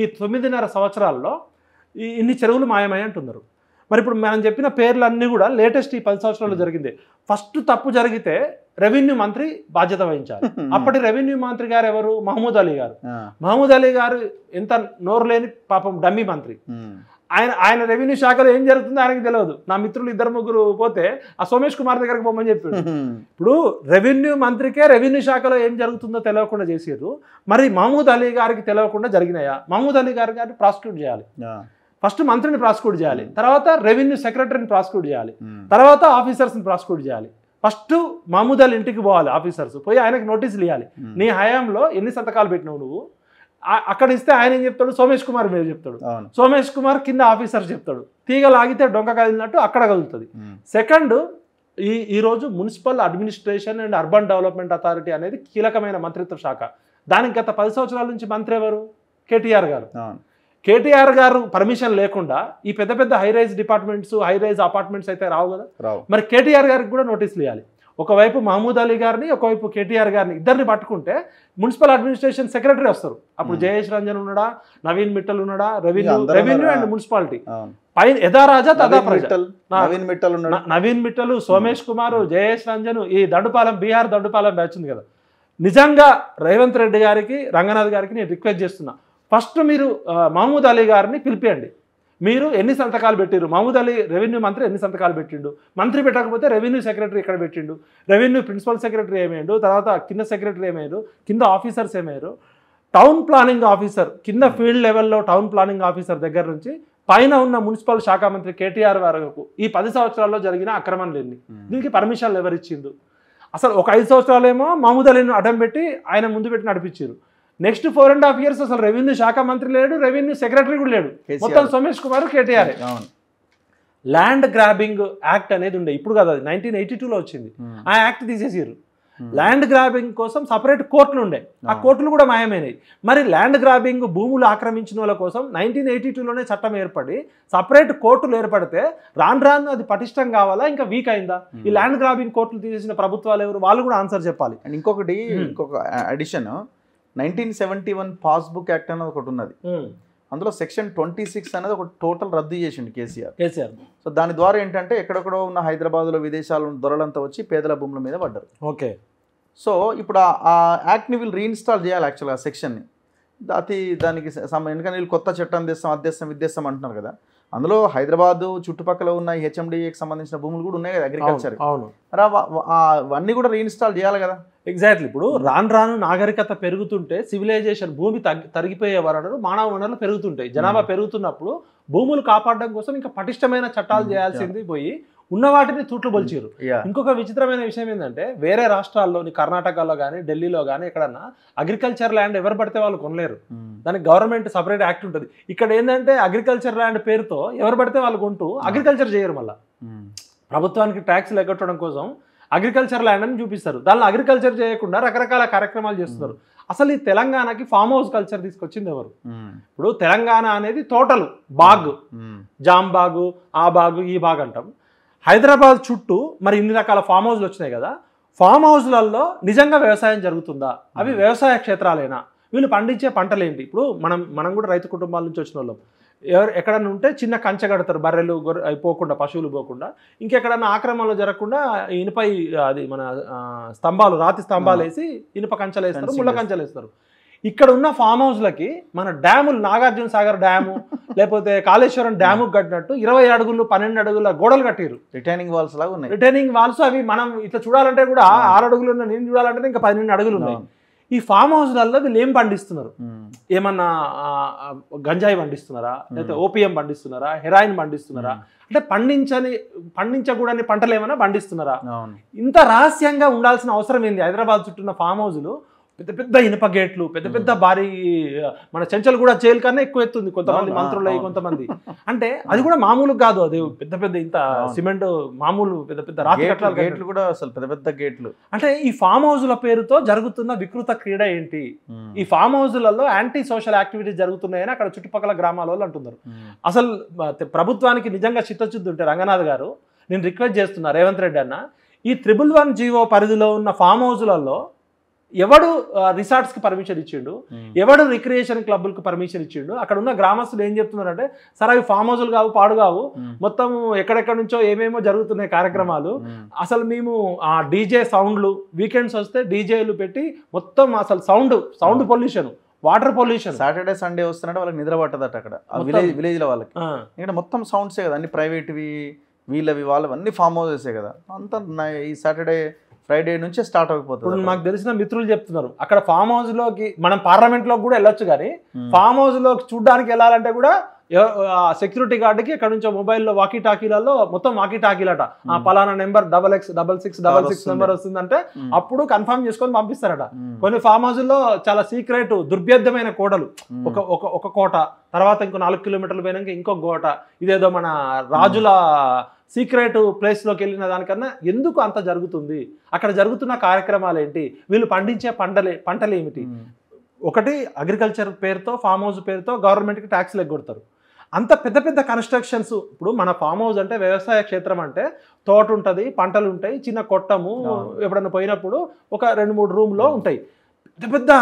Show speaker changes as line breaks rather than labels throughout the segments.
ఈ తొమ్మిదిన్నర సంవత్సరాల్లో ఈ ఇన్ని చెరువులు మాయమయ్యి అంటున్నారు మరి ఇప్పుడు మనం చెప్పిన పేర్లన్నీ కూడా లేటెస్ట్ ఈ పది సంవత్సరాలు hmm. జరిగింది ఫస్ట్ తప్పు జరిగితే రెవెన్యూ మంత్రి బాధ్యత వహించారు hmm. అప్పటి రెవెన్యూ మంత్రి గారు ఎవరు మహమూద్ అలీ గారు మహమూద్ అలీ గారు ఎంత నోరు లేని పాపం డమ్మి మంత్రి hmm. ఆయన ఆయన రెవెన్యూ శాఖలో ఏం జరుగుతుందో ఆయనకు తెలియదు నా మిత్రులు ఇద్దరు ముగ్గురు పోతే ఆ సోమేష్ కుమార్ దగ్గరికి పోమని చెప్పాడు ఇప్పుడు రెవెన్యూ మంత్రికే రెవెన్యూ శాఖలో ఏం జరుగుతుందో తెలియకుండా చేసేది మరి మహమూద్ అలీ గారికి తెలియకుండా జరిగినాయా మహమూద్ అలీ గారి గారిని ప్రాసిక్యూట్ చేయాలి ఫస్ట్ మంత్రిని ప్రాసిక్యూట్ చేయాలి hmm. తర్వాత రెవెన్యూ సెక్రటరీని ప్రాసిక్యూట్ చేయాలి hmm. తర్వాత ఆఫీసర్స్ని ప్రాసిక్యూట్ చేయాలి ఫస్ట్ మహమూద్ అలీ ఇంటికి పోవాలి ఆఫీసర్స్ పోయి ఆయనకు నోటీసులు ఇవ్వాలి hmm. నీ హయాంలో ఎన్ని సంతకాలు పెట్టినావు నువ్వు అక్కడ ఇస్తే ఆయన ఏం చెప్తాడు సోమేష్ కుమార్ మీద చెప్తాడు సోమేష్ కుమార్ కింద ఆఫీసర్ చెప్తాడు తీగ లాగితే డొంక కదిలినట్టు అక్కడ కదులుతుంది సెకండ్ ఈ ఈరోజు municipal administration and urban development authority అనేది కీలకమైన మంత్రిత్వ శాఖ దానికి గత పది సంవత్సరాల నుంచి మంత్రి ఎవరు కేటీఆర్ గారు కేటీఆర్ గారు పర్మిషన్ లేకుండా ఈ పెద్ద పెద్ద హైరైజ్ డిపార్ట్మెంట్స్ హైరైజ్ అపార్ట్మెంట్స్ అయితే రావు కదా మరి కేటీఆర్ గారికి కూడా నోటీసులు ఇవ్వాలి ఒకవైపు మహమూద్ అలీ గారిని ఒకవైపు కేటీఆర్ గారిని ఇద్దరిని పట్టుకుంటే మున్సిపల్ అడ్మినిస్ట్రేషన్ సెక్రటరీ వస్తారు అప్పుడు జయేష్ రంజన్ ఉన్నాడా నవీన్ మిట్టల్ ఉన్నాడా రెవెన్యూ రెవెన్యూ అండ్ మున్సిపాలిటీ పైన యథారాజా తదా ప్రజల్ నవీన్ మిట్టల్ నవీన్ మిట్టలు సోమేష్ కుమార్ జయేష్ రంజన్ ఈ దండుపాలెం బీహార్ దండుపాలెం బ్యాచ్ ఉంది కదా నిజంగా రేవంత్ రెడ్డి గారికి రంగనాథ్ గారికి నేను రిక్వెస్ట్ చేస్తున్నా ఫస్ట్ మీరు మహమూద్ అలీ గారిని పిలిపియండి మీరు ఎన్ని సంతకాలు పెట్టిరు మహమూద్ అలీ రెవెన్యూ మంత్రి ఎన్ని సంతకాలు పెట్టిండు మంత్రి పెట్టకపోతే రెవెన్యూ సెక్రటరీ ఇక్కడ పెట్టిండు రెవెన్యూ ప్రిన్సిపల్ సెక్రటరీ ఏమయ్యాడు తర్వాత కింద సెక్రటరీ ఏమయ్యారు కింద ఆఫీసర్స్ ఏమయ్యారు టౌన్ ప్లానింగ్ ఆఫీసర్ కింద ఫీల్డ్ లెవెల్లో టౌన్ ప్లానింగ్ ఆఫీసర్ దగ్గర నుంచి పైన ఉన్న మున్సిపల్ శాఖ మంత్రి కేటీఆర్ వరకు ఈ పది సంవత్సరాల్లో జరిగిన ఎన్ని దీనికి పర్మిషన్లు ఎవరిచ్చిండు అసలు ఒక ఐదు ఏమో మహమూద్ అలీని అడ్డం పెట్టి ఆయన ముందు పెట్టి నడిపించారు next four and half years అసలు రెవెన్యూ శాఖ మంత్రి లేడు రెవెన్యూ సెక్రటరీ కూడా లేడు మొత్తం Somesh Kumar KTR land grabbing act అనేది ఉండే ఇప్పుడు కదా అది నైన్టీన్ ఎయిటీ టూలో వచ్చింది ఆ యాక్ట్ తీసేసారు ల్యాండ్ గ్రాబింగ్ కోసం సపరేట్ కోర్టులు ఉండే ఆ కోర్టులు కూడా మాయమైనవి మరి ల్యాండ్ గ్రాబింగ్ భూములు ఆక్రమించిన వాళ్ళ కోసం నైన్టీన్ ఎయిటీ టూలోనే చట్టం ఏర్పడి సపరేట్ కోర్టులు ఏర్పడితే రాను రాను అది పటిష్టం కావాలా ఇంకా వీక్ అయిందా ఈ ల్యాండ్ గ్రాబింగ్ కోర్టులు తీసేసిన ప్రభుత్వాలు ఎవరు వాళ్ళు
కూడా ఆన్సర్ చెప్పాలి అండ్ ఇంకొకటి ఇంకొక addition nineteen seventy one passbook act అనేది ఒకటి ఉన్నది అందులో సెక్షన్ ట్వంటీ సిక్స్ అనేది ఒక టోటల్ రద్దు చేసింది కేసీఆర్ కేసీఆర్ సో దాని ద్వారా ఏంటంటే ఎక్కడెక్కడో ఉన్న హైదరాబాద్లో విదేశాల దొరలంతా వచ్చి పేదల భూముల మీద పడ్డారు ఓకే సో ఇప్పుడు ఆ యాక్ట్ని వీళ్ళు రీఇన్స్టాల్ చేయాలి యాక్చువల్గా ఆ సెక్షన్ని అతి దానికి ఎందుకంటే వీళ్ళు కొత్త చట్టం తెస్తాం అధ్యస్తాం విద్దేస్తాం అంటున్నారు కదా అందులో హైదరాబాద్ చుట్టుపక్కల ఉన్న హెచ్ఎండిఏకి సంబంధించిన భూములు కూడా ఉన్నాయి కదా అగ్రికల్చర్ అవన్నీ కూడా రీఇన్స్టాల్ చేయాలి కదా ఎగ్జాక్ట్లీ ఇప్పుడు hmm. రాను రాను నాగరికత పెరుగుతుంటే సివిలైజేషన్ భూమి తగ్గి
తరిగిపోయే వనరులు మానవ వనరులు పెరుగుతుంటాయి జనాభా hmm. పెరుగుతున్నప్పుడు భూములు కాపాడడం కోసం ఇంకా పటిష్టమైన చట్టాలు hmm. చేయాల్సింది పోయి ఉన్న వాటిని తూట్లు పొలిచిరు ఇంకొక విచిత్రమైన విషయం ఏంటంటే వేరే రాష్ట్రాల్లోని కర్ణాటకలో కానీ ఢిల్లీలో కానీ ఎక్కడన్నా అగ్రికల్చర్ ల్యాండ్ ఎవరు పడితే వాళ్ళు కొనలేరు దానికి గవర్నమెంట్ సపరేట్ యాక్ట్ ఉంటుంది ఇక్కడ ఏంటంటే అగ్రికల్చర్ ల్యాండ్ పేరుతో ఎవరు పడితే వాళ్ళు కొంటూ అగ్రికల్చర్ చేయరు మళ్ళీ ప్రభుత్వానికి ట్యాక్స్లు ఎగ్గొట్టడం కోసం అగ్రికల్చర్ ల్యాండ్ అని చూపిస్తారు దానిలో అగ్రికల్చర్ చేయకుండా రకరకాల కార్యక్రమాలు చేస్తున్నారు అసలు ఈ తెలంగాణకి ఫామ్ హౌస్ కల్చర్ తీసుకొచ్చింది ఎవరు ఇప్పుడు తెలంగాణ అనేది తోటలు బాగ్ జామ్ బాగు ఆ బాగు ఈ బాగ్ అంటాం హైదరాబాద్ చుట్టూ మరి ఇన్ని రకాల ఫామ్ హౌస్లు వచ్చినాయి కదా ఫామ్ హౌస్లలో నిజంగా వ్యవసాయం జరుగుతుందా అవి వ్యవసాయ క్షేత్రాలైనా వీళ్ళు పండించే పంటలేంటి ఇప్పుడు మనం మనం కూడా రైతు కుటుంబాల నుంచి వచ్చిన వాళ్ళం ఎవరు ఎక్కడన్నా ఉంటే చిన్న కంచె కడతారు బర్రెలు గొర్రె పోకుండా పశువులు పోకుండా ఇంకెక్కడన్నా ఆక్రమణలు జరగకుండా ఇనుపై అది మన స్తంభాలు రాతి స్తంభాలు వేసి ఇనుప కంచెలు వేస్తారు ముళ్ళ కంచెలు వేస్తారు ఇక్కడ ఉన్న ఫామ్ హౌస్లకి మన డ్యాములు నాగార్జున సాగర్ డ్యాము లేకపోతే కాళేశ్వరం డ్యాము కట్టినట్టు ఇరవై అడుగులు పన్నెండు అడుగుల గోడలు కట్టారు రిటైనింగ్ వాల్స్ లాగా ఉన్నాయి రిటైనింగ్ వాల్స్ అవి మనం ఇట్లా చూడాలంటే కూడా ఆరు అడుగులు ఉన్న నేను చూడాలంటే ఇంకా పన్నెండు అడుగులు ఉన్నాయి ఈ ఫామ్ హౌస్లలో వీళ్ళు ఏం పండిస్తున్నారు ఏమన్నా గంజాయి పండిస్తున్నారా లేకపోతే ఓపిఎం పండిస్తున్నారా హెరాయిన్ పండిస్తున్నారా అంటే పండించని పండించకూడని పంటలు ఏమైనా పండిస్తున్నారా ఇంత రహస్యంగా ఉండాల్సిన అవసరం ఏంది హైదరాబాద్ చుట్టూ ఉన్న ఫామ్ హౌస్లు పెద్ద పెద్ద ఇనుప గేట్లు పెద్ద పెద్ద భారీ మన చెంచలు కూడా జైలు కన్నా ఎక్కువ ఎత్తుంది కొంతమంది మంత్రులు కొంతమంది అంటే అది కూడా మామూలు కాదు అది పెద్ద పెద్ద ఇంత సిమెంట్ మామూలు పెద్ద పెద్ద రాత్రి గేట్లు
కూడా అసలు పెద్ద పెద్ద గేట్లు
అంటే ఈ ఫామ్ హౌస్ల పేరుతో జరుగుతున్న వికృత క్రీడ ఏంటి ఈ ఫామ్ హౌస్లలో యాంటీ సోషల్ యాక్టివిటీస్ జరుగుతున్నాయని అక్కడ చుట్టుపక్కల గ్రామాల వాళ్ళు అంటున్నారు అసలు ప్రభుత్వానికి నిజంగా చిత్తశుద్ధి ఉంటే రంగనాథ్ గారు నేను రిక్వెస్ట్ చేస్తున్నా రేవంత్ రెడ్డి అన్న ఈ త్రిబుల్ వన్ జీవో పరిధిలో ఉన్న ఫామ్ హౌస్లలో ఎవడు రిసార్ట్స్కి పర్మిషన్ ఇచ్చిండు ఎవడు రిక్రియేషన్ క్లబ్లకు పర్మిషన్ ఇచ్చిండు అక్కడ ఉన్న గ్రామస్తులు ఏం చెప్తున్నారంటే సరే అవి ఫామ్ హౌస్లు కావు పాడు కావు మొత్తం ఎక్కడెక్కడ నుంచో ఏమేమో జరుగుతున్నాయి కార్యక్రమాలు అసలు మేము ఆ డీజే సౌండ్లు
వీకెండ్స్ వస్తే డీజేలు పెట్టి మొత్తం అసలు sound sound pollution water pollution Saturday Sunday వస్తున్నట్టు వాళ్ళకి నిద్ర పట్టదట అక్కడ విలేజ్ లో వాళ్ళకి ఎందుకంటే మొత్తం సౌండ్సే కదా అన్ని ప్రైవేట్వి వీళ్ళవి వాళ్ళవి అన్ని ఫామ్ హౌసెసే కదా అంత ఈ సాటర్డే ఫ్రైడే నుంచి స్టార్ట్ అయిపోతుంది మాకు తెలిసిన మిత్రులు చెప్తున్నారు అక్కడ ఫామ్ హౌస్ లోకి మనం పార్లమెంట్ లోకి కూడా వెళ్ళొచ్చు కానీ
ఫామ్ హౌస్ లోకి చూడడానికి వెళ్ళాలంటే కూడా సెక్యూరిటీ గార్డ్కి ఇక్కడ నుంచి మొబైల్లో వాకీ టాకీలలో మొత్తం వాకీ టాకీలట ఆ పలానా number double X double six double six number వస్తుందంటే అప్పుడు కన్ఫర్మ్ చేసుకొని పంపిస్తారట కొన్ని ఫామ్ లో చాలా సీక్రెట్ దుర్భేద్యమైన కోటలు ఒక ఒక ఒక కోట తర్వాత ఇంకో నాలుగు కిలోమీటర్లు పోయినాక ఇంకో కోట ఇదేదో మన రాజుల సీక్రెట్ ప్లేస్లోకి వెళ్ళిన దానికన్నా ఎందుకు అంత జరుగుతుంది అక్కడ జరుగుతున్న కార్యక్రమాలు ఏంటి వీళ్ళు పండించే పంటలే పంటలు ఏమిటి ఒకటి అగ్రికల్చర్ పేరుతో ఫామ్ హౌస్ పేరుతో గవర్నమెంట్కి ట్యాక్స్లు ఎగ్గొడతారు అంత పెద్ద పెద్ద కన్స్ట్రక్షన్స్ ఇప్పుడు మన ఫామ్ హౌస్ అంటే వ్యవసాయ క్షేత్రం అంటే తోట ఉంటుంది పంటలు ఉంటాయి చిన్న కొట్టము ఎప్పుడన్నా పోయినప్పుడు ఒక రెండు మూడు రూమ్లో ఉంటాయి పెద్ద పెద్ద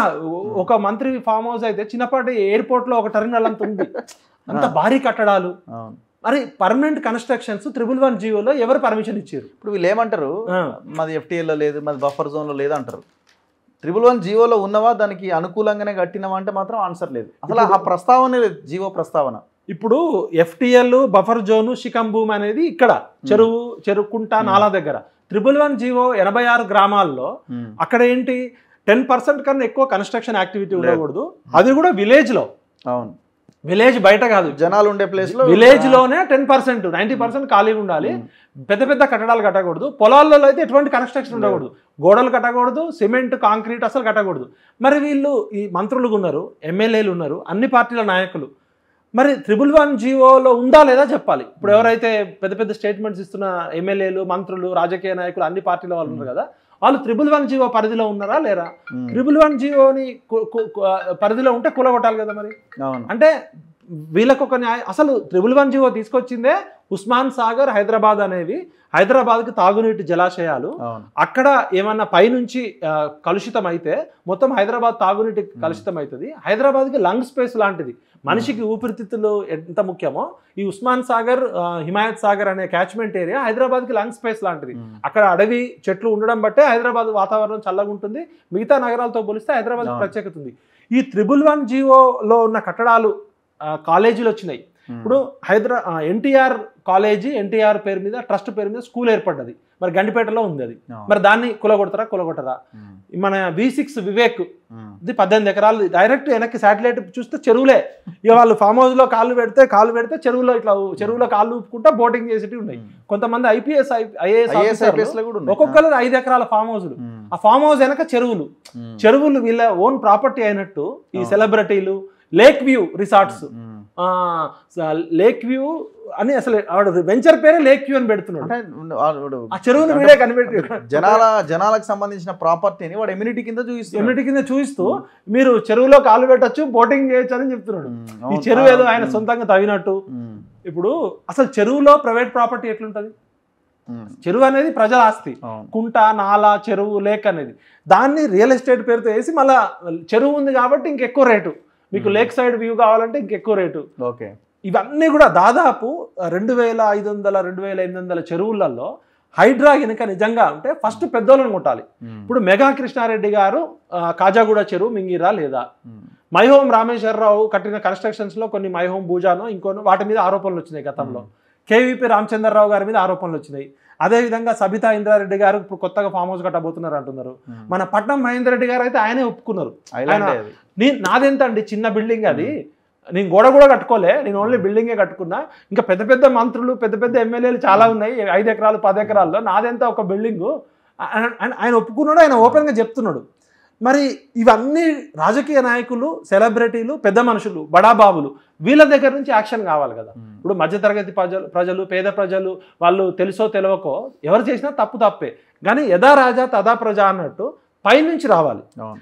ఒక మంత్రి ఫామ్ హౌస్ అయితే చిన్నపాటి
ఎయిర్పోర్ట్లో ఒక టెర్మినల్ అంత ఉంది అంత భారీ కట్టడాలు మరి పర్మనెంట్ కన్స్ట్రక్షన్స్ త్రిబుల్ వన్ జీవోలో ఎవరు పర్మిషన్ ఇచ్చారు ఇప్పుడు వీళ్ళు ఏమంటారు మాది ఎఫ్టీఏలో లేదు మాది బఫర్ జోన్లో లేదు అంటారు త్రిబుల్ వన్ జియోలో ఉన్నవా దానికి అనుకూలంగానే కట్టినవా అంటే మాత్రం ఆన్సర్ లేదు అసలు ఆ ప్రస్తావన లేదు జియో ప్రస్తావన ఇప్పుడు ఎఫ్టీఎల్ బఫర్ జోను భూమ్
అనేది ఇక్కడ hmm. చెరువు కుంట hmm. నాలా దగ్గర త్రిబుల్ వన్ జీవో ఎనభై ఆరు గ్రామాల్లో hmm. అక్కడ ఏంటి టెన్ పర్సెంట్ కన్నా ఎక్కువ కన్స్ట్రక్షన్ యాక్టివిటీ ఉండకూడదు అది కూడా విలేజ్లో అవును విలేజ్ బయట కాదు జనాలు ఉండే ప్లేస్ లో విలేజ్ లోనే టెన్ పర్సెంట్ నైన్టీ పర్సెంట్ ఖాళీ ఉండాలి పెద్ద పెద్ద కట్టడాలు కట్టకూడదు పొలాల్లో అయితే ఎటువంటి కన్స్ట్రక్షన్ ఉండకూడదు గోడలు కట్టకూడదు సిమెంట్ కాంక్రీట్ అసలు కట్టకూడదు మరి వీళ్ళు ఈ మంత్రులు ఉన్నారు ఎమ్మెల్యేలు ఉన్నారు అన్ని పార్టీల నాయకులు మరి త్రిబుల్ వన్ జీవోలో ఉందా లేదా చెప్పాలి ఇప్పుడు ఎవరైతే పెద్ద పెద్ద స్టేట్మెంట్స్ ఇస్తున్న ఎమ్మెల్యేలు మంత్రులు రాజకీయ నాయకులు అన్ని పార్టీల వాళ్ళు ఉన్నారు కదా వాళ్ళు త్రిబుల్ వన్ జీవో పరిధిలో ఉన్నారా లేరా త్రిబుల్ వన్ జీవోని పరిధిలో ఉంటే కూలగొట్టాలి కదా మరి అంటే వీళ్ళకు ఒక న్యాయం అసలు త్రిబుల్ వన్ జీవో తీసుకొచ్చిందే ఉస్మాన్ సాగర్ హైదరాబాద్ అనేవి హైదరాబాద్కి తాగునీటి జలాశయాలు అక్కడ ఏమన్నా పైనుంచి కలుషితం అయితే మొత్తం హైదరాబాద్ తాగునీటి కలుషితం అవుతుంది హైదరాబాద్కి లంగ్ స్పేస్ లాంటిది మనిషికి ఊపిరితిత్తులు ఎంత ముఖ్యమో ఈ ఉస్మాన్ సాగర్ హిమాయత్ సాగర్ అనే క్యాచ్మెంట్ ఏరియా హైదరాబాద్కి లంగ్ స్పేస్ లాంటిది అక్కడ అడవి చెట్లు ఉండడం బట్టే హైదరాబాద్ వాతావరణం చల్లగా ఉంటుంది మిగతా నగరాలతో పోలిస్తే హైదరాబాద్ ప్రత్యేకత ఉంది ఈ త్రిబుల్ వన్ జీవోలో ఉన్న కట్టడాలు కాలేజీలు వచ్చినాయి ఇప్పుడు హైదరా ఎన్టీఆర్ కాలేజీ ఎన్టీఆర్ పేరు మీద ట్రస్ట్ పేరు మీద స్కూల్ ఏర్పడ్డది మరి గండిపేటలో ఉంది అది మరి దాన్ని కులగొడతారా కులగొట్టరా మన వి సిక్స్ వివేక్ ఇది పద్దెనిమిది ఎకరాలు డైరెక్ట్ వెనక్కి శాటిలైట్ చూస్తే చెరువులే ఇక వాళ్ళు ఫామ్ లో కాళ్ళు పెడితే కాళ్ళు పెడితే చెరువులో ఇట్లా చెరువులో కాళ్ళు ఊపుకుంటా బోటింగ్ చేసేటివి ఉన్నాయి కొంతమంది ఐపీఎస్ ఐఏఎస్ ఒక్కొక్కరు ఐదు ఎకరాల ఫామ్ హౌస్లు ఆ ఫామ్ హౌస్ వెనక చెరువులు చెరువులు వీళ్ళ ఓన్ ప్రాపర్టీ అయినట్టు ఈ సెలబ్రిటీలు lake view resorts lake view అని అసలు ఆవిడ వెంచర్
పేరే లేక్ వ్యూ అని పెడుతున్నాడు ఆ చెరువుని వీడే కనిపెట్టి జనాల జనాలకు సంబంధించిన ప్రాపర్టీని వాడు ఎమ్యూనిటీ కింద చూపిస్తూ ఎమ్యూనిటీ కింద చూపిస్తూ మీరు చెరువులో కాలు పెట్టచ్చు బోటింగ్ చేయొచ్చు అని చెప్తున్నాడు ఈ చెరువు ఏదో ఆయన
సొంతంగా తగినట్టు ఇప్పుడు అసలు చెరువులో ప్రైవేట్ ప్రాపర్టీ ఎట్లుంటది చెరువు అనేది ప్రజల ఆస్తి కుంట నాల చెరువు లేక్ అనేది దాన్ని రియల్ ఎస్టేట్ పేరుతో వేసి మళ్ళీ చెరువు ఉంది కాబట్టి ఇంకెక్కువ రేటు మీకు లేక్ సైడ్ వ్యూ కావాలంటే ఇంకెక్కువ రేటు ఓకే ఇవన్నీ కూడా దాదాపు రెండు వేల ఐదు వందల రెండు వేల ఎనిమిది వందల చెరువులలో హైడ్రా కనుక నిజంగా ఉంటే ఫస్ట్ hmm. పెద్దోళ్ళని కొట్టాలి hmm. ఇప్పుడు మెగా కృష్ణారెడ్డి గారు కాజాగూడ చెరువు మింగిరా లేదా hmm. మైహోం రామేశ్వరరావు కట్టిన కన్స్ట్రక్షన్స్లో కొన్ని మైహోం భూజాను ఇంకో వాటి మీద ఆరోపణలు వచ్చినాయి గతంలో కేవీపీ రామచంద్రరావు గారి మీద ఆరోపణలు వచ్చినాయి అదేవిధంగా సబితా ఇంద్రారెడ్డి గారు ఇప్పుడు కొత్తగా ఫామ్ హౌస్ కట్టబోతున్నారు అంటున్నారు మన పట్నం మహేందర్ రెడ్డి గారు అయితే ఆయనే ఒప్పుకున్నారు నాదెంత అండి చిన్న బిల్డింగ్ అది నేను గోడ కూడా కట్టుకోలే నేను ఓన్లీ బిల్డింగే కట్టుకున్నా ఇంకా పెద్ద పెద్ద మంత్రులు పెద్ద పెద్ద ఎమ్మెల్యేలు చాలా ఉన్నాయి ఐదు ఎకరాలు పది ఎకరాల్లో నాదెంత ఒక బిల్డింగు ఆయన ఒప్పుకున్నాడు ఆయన ఓపెన్గా చెప్తున్నాడు మరి ఇవన్నీ రాజకీయ నాయకులు సెలబ్రిటీలు పెద్ద మనుషులు బడాబాబులు వీళ్ళ దగ్గర నుంచి యాక్షన్ కావాలి కదా ఇప్పుడు మధ్యతరగతి ప్రజలు ప్రజలు పేద ప్రజలు వాళ్ళు తెలుసో తెలియకో ఎవరు చేసినా తప్పు తప్పే కానీ యథా రాజా తదా ప్రజ అన్నట్టు పైనుంచి రావాలి